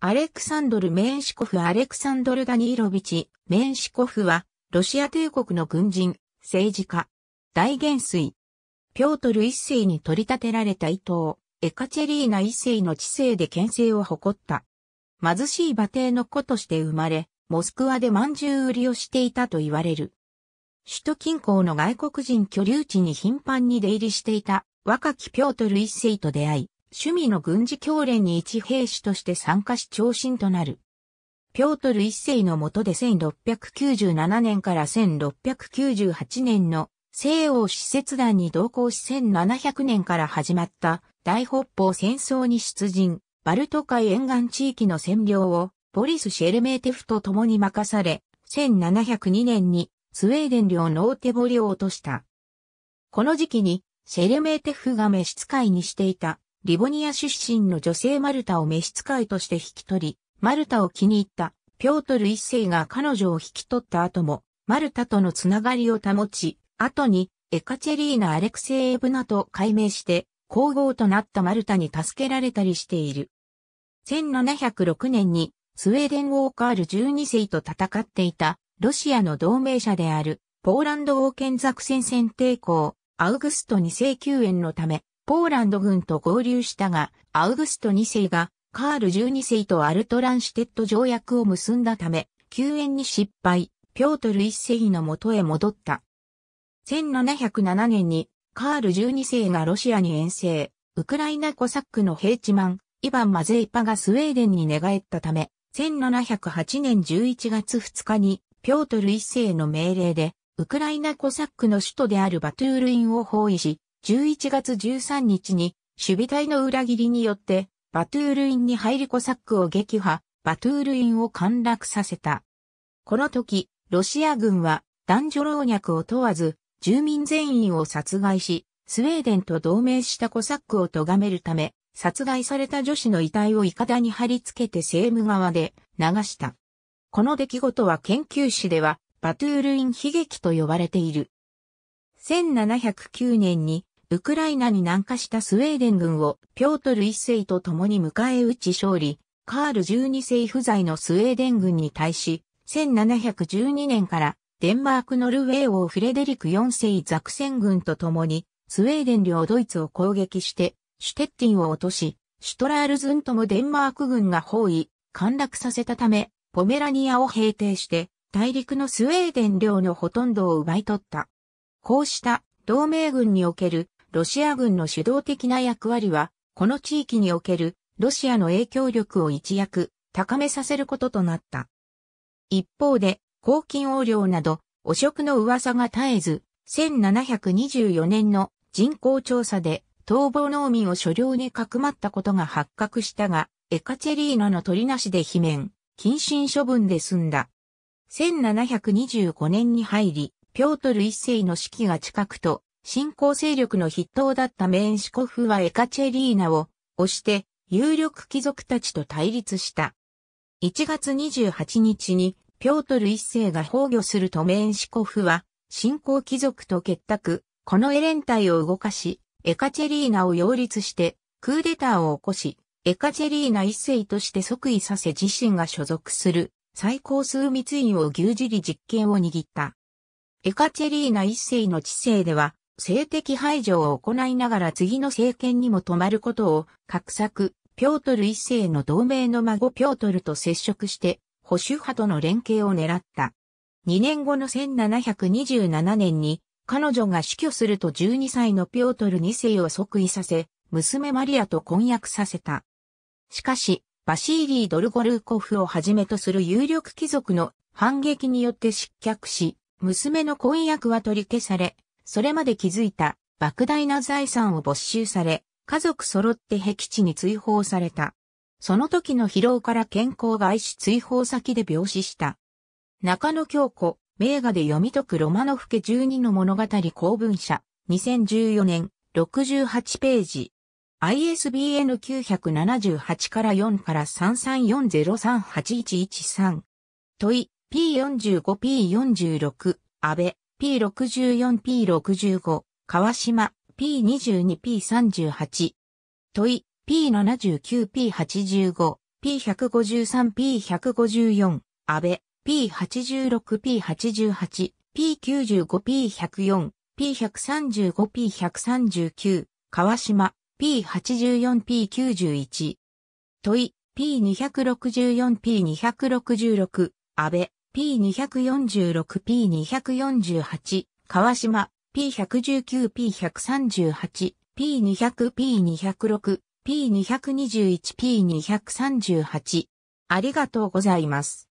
アレクサンドル・メンシコフ・アレクサンドル・ダニーロビチ、メンシコフは、ロシア帝国の軍人、政治家、大元帥。ピョートル一世に取り立てられた伊藤、エカチェリーナ一世の知性で牽制を誇った。貧しい馬邸の子として生まれ、モスクワで饅頭売りをしていたと言われる。首都近郊の外国人居留地に頻繁に出入りしていた若きピョートル一世と出会い、趣味の軍事教練に一兵士として参加し長身となる。ピョートル一世の下で1697年から1698年の西欧使節団に同行し1700年から始まった大北方戦争に出陣、バルト海沿岸地域の占領をボリス・シェルメーテフと共に任され、1702年にスウェーデン領ノーテボリを落とした。この時期にシェルメーテフが召使いにしていたリボニア出身の女性マルタを召使いとして引き取り、マルタを気に入ったピョートル一世が彼女を引き取った後も、マルタとのつながりを保ち、後にエカチェリーナ・アレクセイエブナと改名して、皇后となったマルタに助けられたりしている。1706年にスウェーデン王カール12世と戦っていたロシアの同盟者であるポーランド王権作戦線抵抗アウグスト2世救援のためポーランド軍と合流したが、アウグスト2世がカール12世とアルトランシュテット条約を結んだため、救援に失敗、ピョートル1世の元へ戻った。1707年にカール12世がロシアに遠征、ウクライナコサックのヘイチマン、イヴァン・マゼイパがスウェーデンに寝返ったため、1708年11月2日に、ピョートル1世の命令で、ウクライナコサックの首都であるバトゥールインを包囲し、11月13日に守備隊の裏切りによってバトゥールインに入りコサックを撃破、バトゥールインを陥落させた。この時、ロシア軍は男女老若を問わず住民全員を殺害し、スウェーデンと同盟したコサックを咎めるため、殺害された女子の遺体をイカダに貼り付けてセームで流した。この出来事は研究史ではバトゥールイン悲劇と呼ばれている。1709年にウクライナに南下したスウェーデン軍をピョートル一世と共に迎え撃ち勝利、カール12世不在のスウェーデン軍に対し、1712年からデンマークノルウェー王フレデリク4世ザクセン軍と共にスウェーデン領ドイツを攻撃してシュテッティンを落とし、シュトラールズントもデンマーク軍が包囲、陥落させたため、ポメラニアを平定して大陸のスウェーデン領のほとんどを奪い取った。こうした同盟軍におけるロシア軍の主導的な役割は、この地域におけるロシアの影響力を一躍高めさせることとなった。一方で、黄金横領など汚職の噂が絶えず、1724年の人口調査で逃亡農民を所領にかくまったことが発覚したが、エカチェリーナの取りなしで罷免、謹慎処分で済んだ。1725年に入り、ピョートル一世の死期が近くと、新興勢力の筆頭だったメーンシコフはエカチェリーナを押して有力貴族たちと対立した。1月28日にピョートル一世が崩御するとメーンシコフは新興貴族と結託、このエレン隊を動かし、エカチェリーナを擁立してクーデターを起こし、エカチェリーナ一世として即位させ自身が所属する最高枢密院を牛耳り実権を握った。エカチェリーナ一世の治世では、性的排除を行いながら次の政権にも止まることを、画策、ピョートル一世の同盟の孫ピョートルと接触して、保守派との連携を狙った。2年後の1727年に、彼女が死去すると12歳のピョートル二世を即位させ、娘マリアと婚約させた。しかし、バシーリー・ドルゴルーコフをはじめとする有力貴族の反撃によって失脚し、娘の婚約は取り消され、それまで築いた莫大な財産を没収され、家族揃って壁地に追放された。その時の疲労から健康が愛し追放先で病死した。中野京子、名画で読み解くロマノフ家12の物語公文社、2014年、68ページ。ISBN 978から4から3 3 4 0 3 8 1 1 3問い、P45P46、安倍。P64、P65、川島、P22、P38、問い、P79、P85、P153、P154、安倍、P86、P88、P95、P104、P135、P139、川島、P84、P91、問い、P264、P266、安倍、P246、P248、川島、P119、P138、P200、P206、P221、P238。ありがとうございます。